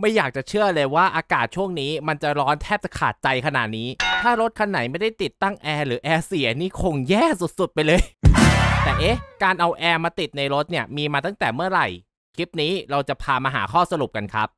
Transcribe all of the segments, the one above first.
ไม่อยากจะเชื่อเลยว่าอากาศช่วงนี้มันจะร้อนแทบจะขาดใจขนาดนี้ ถ้ารถคันไหนไม่ได้ติดตั้งแอร์หรือแอร์เสียนี่คงแย่สุดๆไปเลย แต่เอ๊ะ การเอาแอร์มาติดในรถเนี่ยมีมาตั้งแต่เมื่อไหร่ คลิปนี้เราจะพามาหาข้อสรุปกันครับ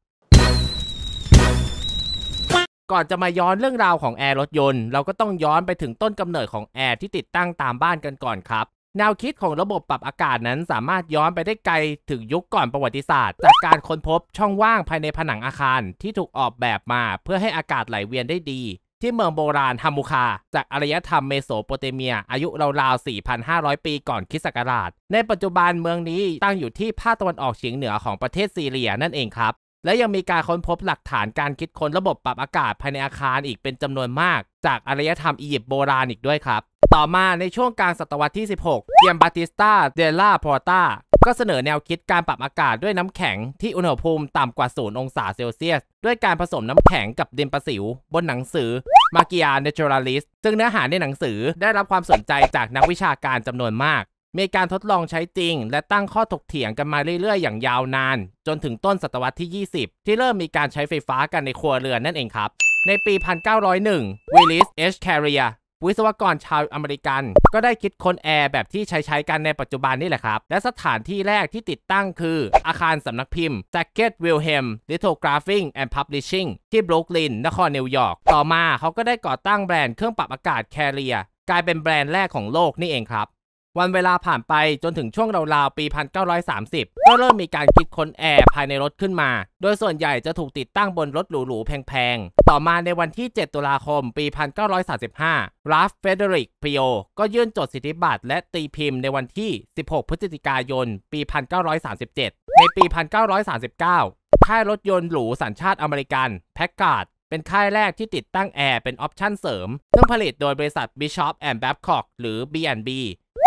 ก่อนจะมาย้อนเรื่องราวของแอร์รถยนต์เราก็ต้องย้อนไปถึงต้นกำเนิดของแอร์ที่ติดตั้งตามบ้านกันก่อนครับแนวคิดของระบบปรับอากาศนั้นสามารถย้อนไปได้ไกลถึงยุคก่อนประวัติศาสตร์ จากการค้นพบช่องว่างภายในผนังอาคารที่ถูกออกแบบมาเพื่อให้อากาศไหลเวียนได้ดี ที่เมืองโบราณฮามูคา จากอารยธรรมเมโสโปเตเมีย อายุราวๆ 4,500 ปีก่อนคริสต์ศักราช ในปัจจุบันเมืองนี้ตั้งอยู่ที่ภาคตะวันออกเฉียงเหนือของประเทศซีเรียนั่นเองครับ และยังมีการค้นพบหลักฐานการคิดค้นระบบปรับอากาศภายในอาคารอีกเป็นจำนวนมากจากอารยธรรมอียิปต์โบราณอีกด้วยครับ ต่อมาในช่วงกลางศตวรรษที่ 16เกียมบาติสตาเดล่าพอร์ตาก็เสนอแนวคิดการปรับอากาศด้วยน้ำแข็งที่อุณหภูมิต่ำกว่าศูนย์องศาเซลเซียส ด้วยการผสมน้ำแข็งกับดินประสิวบนหนังสือ มากียาเนเจอรัลิสซึ่งเนื้อหาในหนังสือได้รับความสนใจจากนักวิชาการจำนวนมาก มีการทดลองใช้จริง และตั้งข้อถกเถียงกันมาเรื่อยๆ อย่างยาวนาน จนถึงต้นศตวรรษที่ 20 ที่เริ่มมีการใช้ไฟฟ้ากันในครัวเรือนนั่นเองครับในปี 1901 วิลลิส เอช แคเร์วิศวกรชาวอเมริกัน ก็ได้คิดค้นแอร์แบบที่ใช้ใช้กันในปัจจุบันนี่แหละครับ และสถานที่แรกที่ติดตั้งคืออาคารสำนักพิมพ์ s a c k e t Wilhelm Lithographing and Publishing ที่บรุกลินนครนิวยอร์ก ต่อมาเขาก็ได้ก่อตั้งแบรนด์เครื่องปรับอากาศแคเร์กลายเป็นแบรนด์แรกของโลกนี่เองครับวันเวลาผ่านไปจนถึงช่วงราวๆ ปี 1930 ก็เริ่มมีการคิดค้นแอร์ภายในรถขึ้นมา โดยส่วนใหญ่จะถูกติดตั้งบนรถหรูๆ แพงๆ ต่อมาในวันที่ 7 ตุลาคม ปี 1935รัฟเฟเดริกพิโอก็ยื่นจดสิทธิบัตรและตีพิมพ์ในวันที่ 16 พฤศจิกายน ปี 1937 ในปี 1939 ค่ายรถยนต์หรูสัญชาติอเมริกันแพ็กการ์ดเป็นค่ายแรกที่ติดตั้งแอร์เป็นออปชั่นเสริมซึ่งผลิตโดยบริษัท Bishop and Babcock หรือ B&B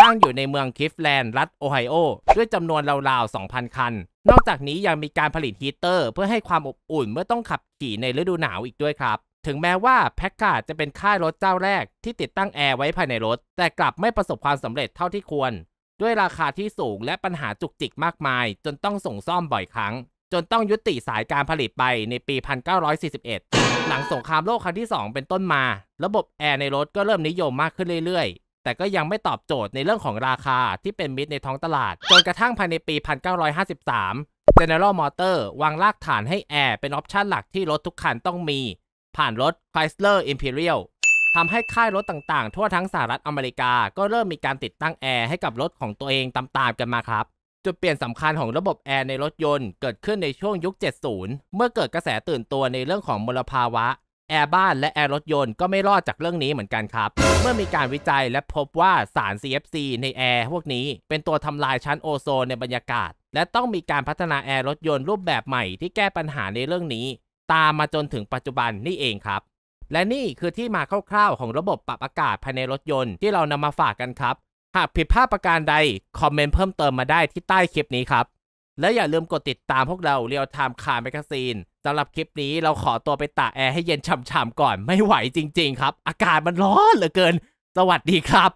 ตั้งอยู่ในเมืองคิฟแลนด์ รัฐโอไฮโอ ด้วยจำนวนราวๆ 2,000 คัน นอกจากนี้ยังมีการผลิตฮีเตอร์ เพื่อให้ความอบอุ่นเมื่อต้องขับขี่ในฤดูหนาวอีกด้วยครับ ถึงแม้ว่าแพ็กกาดจะเป็นค่ายรถเจ้าแรกที่ติดตั้งแอร์ไว้ภายในรถ แต่กลับไม่ประสบความสำเร็จเท่าที่ควร ด้วยราคาที่สูงและปัญหาจุกจิกมากมาย จนต้องส่งซ่อมบ่อยครั้ง จนต้องยุติสายการผลิตไปในปี 1941หลังสงครามโลกครั้งที่ 2 เป็นต้นมา ระบบแอร์ในรถก็เริ่มนิยมมากขึ้นเรื่อยแต่ก็ยังไม่ตอบโจทย์ในเรื่องของราคาที่เป็นมิตรในท้องตลาด จนกระทั่งภายในปี 1953 General Motor วางรากฐานให้แอร์เป็นออปชันหลักที่รถทุกคันต้องมี ผ่านรถ Chrysler Imperial ทำให้ค่ายรถต่างๆทั่วทั้งสหรัฐอเมริกา ก็เริ่มมีการติดตั้งแอร์ให้กับรถของตัวเองตามๆกันมาครับจุดเปลี่ยนสำคัญของระบบแอร์ในรถยนต์เกิดขึ้นในช่วงยุค 70 เมื่อเกิดกระแสตื่นตัวในเรื่องของมลภาวะแอร์บ้านและแอร์รถยนต์ ก็ไม่รอดจากเรื่องนี้เหมือนกันครับ เมื่อมีการวิจัยและพบว่าสาร CFC ในแอร์พวกนี้เป็นตัวทำลายชั้นโอโซนในบรรยากาศ และต้องมีการพัฒนาแอร์รถยนต์รูปแบบใหม่ที่แก้ปัญหาในเรื่องนี้ ตามมาจนถึงปัจจุบันนี่เองครับ และนี่คือที่มาคร่าวๆ ของระบบปรับอากาศภายในรถยนต์ที่เรานำมาฝากกันครับ หากผิดพลาดประการใดคอมเมนต์เพิ่มเติมมาได้ที่ใต้คลิปนี้ครับและอย่าลืมกดติดตามพวกเราเรียวไทม์คาร์แมกซีนสำหรับคลิปนี้เราขอตัวไปตากแอร์ให้เย็นฉ่ำๆก่อน ไม่ไหวจริงๆครับ อากาศมันร้อนเหลือเกิน สวัสดีครับ